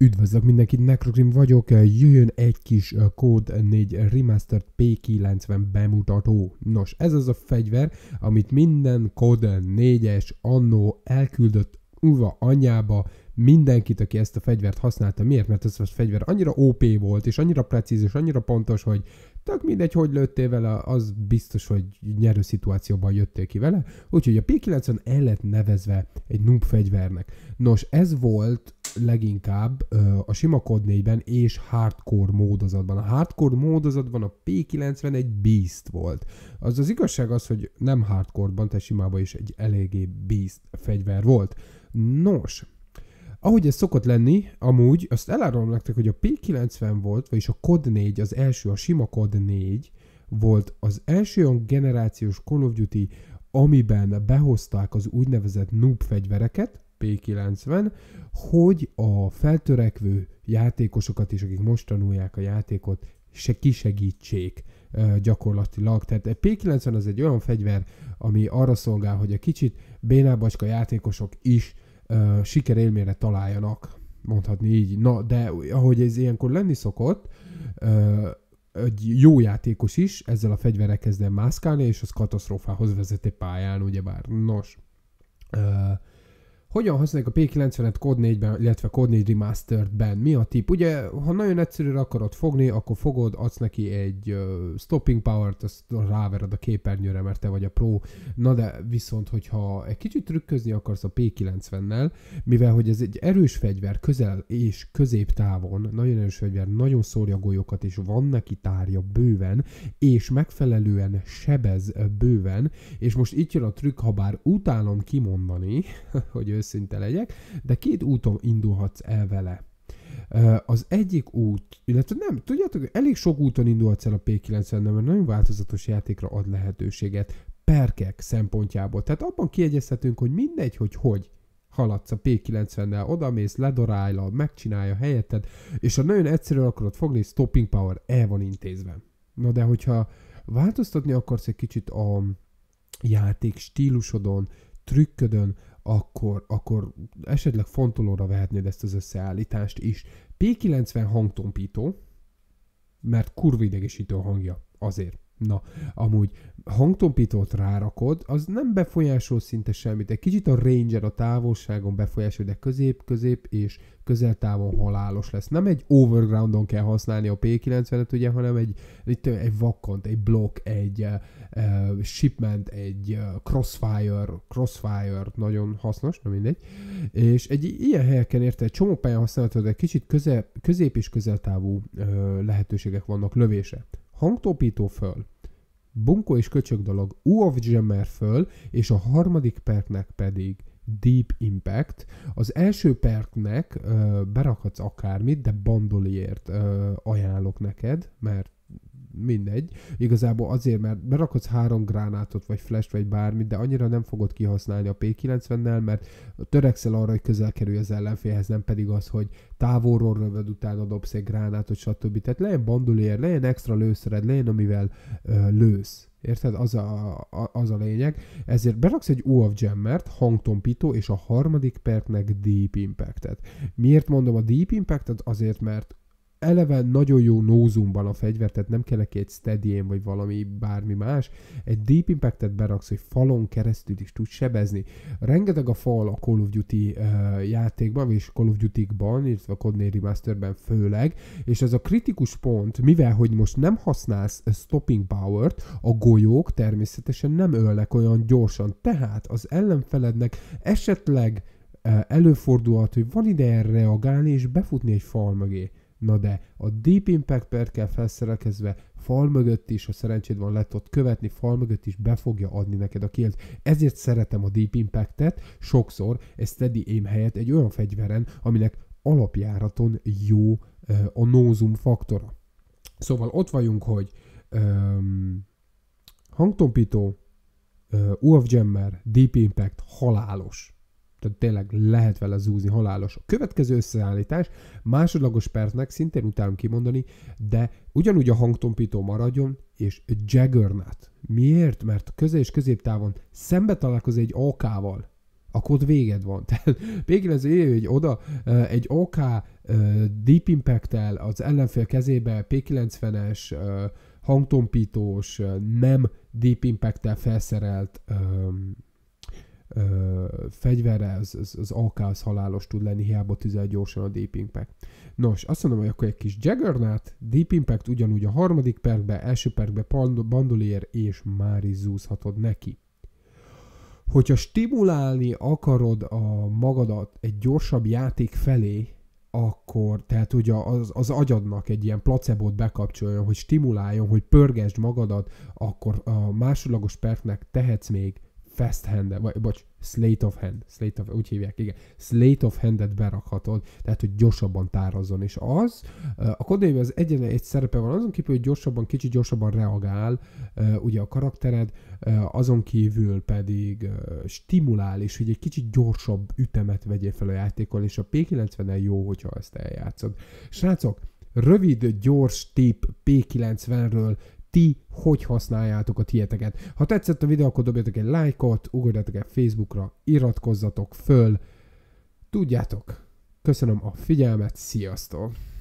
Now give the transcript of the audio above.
Üdvözlök mindenkit, Necrogrim vagyok, jöjjön egy kis Code 4 Remastered P90 bemutató. Nos, ez az a fegyver, amit minden Code 4-es annó elküldött uva anyába mindenkit, aki ezt a fegyvert használta. Miért? Mert ez a fegyver annyira OP volt, és annyira precíz, és annyira pontos, hogy tök mindegy, hogy lőttél vele, az biztos, hogy nyerő szituációban jöttél ki vele. Úgyhogy a P90 el lett nevezve egy noob fegyvernek. Nos, ez volt leginkább a sima kod 4-ben és hardcore módozatban. A hardcore módozatban a p 91 egy beast volt. Az az igazság az, hogy nem hardcore-ban, tehát simában is egy eléggé beast fegyver volt. Nos, ahogy ez szokott lenni, amúgy, azt elárulom nektek, hogy a P90 volt, vagyis a COD 4, az első, a sima COD 4 volt az első olyan generációs Call of Duty, amiben behozták az úgynevezett noob fegyvereket, P90, hogy a feltörekvő játékosokat is, akik most tanulják a játékot, se kisegítsék gyakorlatilag. Tehát a P90 az egy olyan fegyver, ami arra szolgál, hogy a kicsit bénábacska játékosok is uh, sikerélmére találjanak, mondhatni így. Na, de ahogy ez ilyenkor lenni szokott, uh, egy jó játékos is ezzel a fegyverrel kezd el mászkálni, és az katasztrófához vezeti pályán, ugyebár. Nos, uh, hogyan használják a P90-et Code 4-ben, illetve Code 4 Remastered-ben? Mi a tip? Ugye, ha nagyon egyszerűre akarod fogni, akkor fogod, adsz neki egy uh, stopping power-t, azt rávered a képernyőre, mert te vagy a pro. Na de viszont, hogyha egy kicsit trükközni akarsz a P90-nel, mivel hogy ez egy erős fegyver közel és középtávon, nagyon erős fegyver, nagyon szórja golyókat, és van neki tárja bőven, és megfelelően sebez bőven, és most itt jön a trükk, ha bár utálom kimondani, hogy őszinte legyek, de két úton indulhatsz el vele. Az egyik út, illetve nem, tudjátok, elég sok úton indulhatsz el a P90-ben, mert nagyon változatos játékra ad lehetőséget perkek szempontjából. Tehát abban kiegyeztetünk, hogy mindegy, hogy hogy haladsz a P90-nel, odamész, ledorálja, megcsinálja helyetted, és ha nagyon egyszerűen akarod fogni, stopping power el van intézve. Na de hogyha változtatni akarsz egy kicsit a játék stílusodon, trükködön, akkor, akkor esetleg fontolóra vehetnéd ezt az összeállítást is. P90 hangtompító, mert kurva idegesítő a hangja, azért. Na, amúgy hangtompítót rárakod, az nem befolyásol szinte semmit. Egy kicsit a ranger a távolságon befolyásol, de közép-közép és közeltávon halálos lesz. Nem egy overgroundon kell használni a P90-et, ugye, hanem egy, egy, egy vakant, egy block, egy uh, shipment, egy uh, crossfire, crossfire nagyon hasznos, nem mindegy. És egy ilyen helyeken érte, egy csomó pályán használhatod, de kicsit közel, közép és közeltávú uh, lehetőségek vannak lövése hangtópító föl, bunkó és köcsög dolog, U of Jammer föl, és a harmadik perknek pedig Deep Impact. Az első perknek ö, berakhatsz akármit, de bandoliért ö, ajánlok neked, mert mindegy. Igazából azért, mert berakodsz három gránátot, vagy flash vagy bármit, de annyira nem fogod kihasználni a P90-nel, mert törekszel arra, hogy közel kerülj az ellenfélhez, nem pedig az, hogy távolról rövöd utána dobsz egy gránátot, stb. Tehát legyen bandulér, legyen extra lőszered, legyen amivel ö, lősz. Érted? Az a, a, az a lényeg. Ezért beraksz egy UAV jammert, hangtompító, és a harmadik perknek Deep Impact-et. Miért mondom a Deep Impact-et? Azért, mert eleve nagyon jó nózumban a fegyver, tehát nem kell egy steady vagy valami bármi más. Egy deep impactet beraksz, hogy falon keresztül is tud sebezni. Rengeteg a fal a Call of Duty uh, játékban, és Call of Duty-ban, illetve a Codename Remasterben főleg, és ez a kritikus pont, mivel hogy most nem használsz stopping power-t, a golyók természetesen nem ölnek olyan gyorsan, tehát az ellenfelednek esetleg előfordulhat, hogy van ideje reagálni és befutni egy fal mögé. Na de a Deep Impact perkel felszerelkezve fal mögött is, ha szerencséd van, le ott követni, fal mögött is be fogja adni neked a kilt. Ezért szeretem a Deep Impact-et, sokszor egy Steady Aim helyett egy olyan fegyveren, aminek alapjáraton jó a nózum faktora. Szóval ott vagyunk, hogy um, hangtompító, uh, UF Jammer, Deep Impact halálos tehát tényleg lehet vele zúzni halálos. A következő összeállítás másodlagos percnek szintén utálom kimondani, de ugyanúgy a hangtompító maradjon, és Jaggernaut. Miért? Mert közé és középtávon szembe találkozik egy AK-val, akkor ott véged van. Tehát végül ez egy oda, egy OK Deep impact el az ellenfél kezébe P90-es hangtompítós, nem Deep Impact-tel felszerelt ö, fegyvere, az, az, az az halálos tud lenni, hiába tüzel gyorsan a Deep Impact. Nos, azt mondom, hogy akkor egy kis Jaggernaut, Deep Impact ugyanúgy a harmadik perkbe, első perkbe Bandolier és Mári zúzhatod neki. Hogyha stimulálni akarod a magadat egy gyorsabb játék felé, akkor, tehát ugye az, az agyadnak egy ilyen placebót bekapcsoljon, hogy stimuláljon, hogy pörgesd magadat, akkor a másodlagos perknek tehetsz még fast hand vagy bocs, slate of hand, slate of, úgy hívják, igen, slate of handet berakhatod, tehát hogy gyorsabban tározzon, és az, a kodéve az egyen egy szerepe van, azon kívül, hogy gyorsabban, kicsit gyorsabban reagál, ugye a karaktered, azon kívül pedig stimulál, és hogy egy kicsit gyorsabb ütemet vegyél fel a játékon, és a P90-en jó, hogyha ezt eljátszod. Srácok, rövid, gyors tip P90-ről ti hogy használjátok a tieteket. Ha tetszett a videó, akkor dobjatok egy lájkot, ugorjatok el Facebookra, iratkozzatok föl. Tudjátok, köszönöm a figyelmet, sziasztok!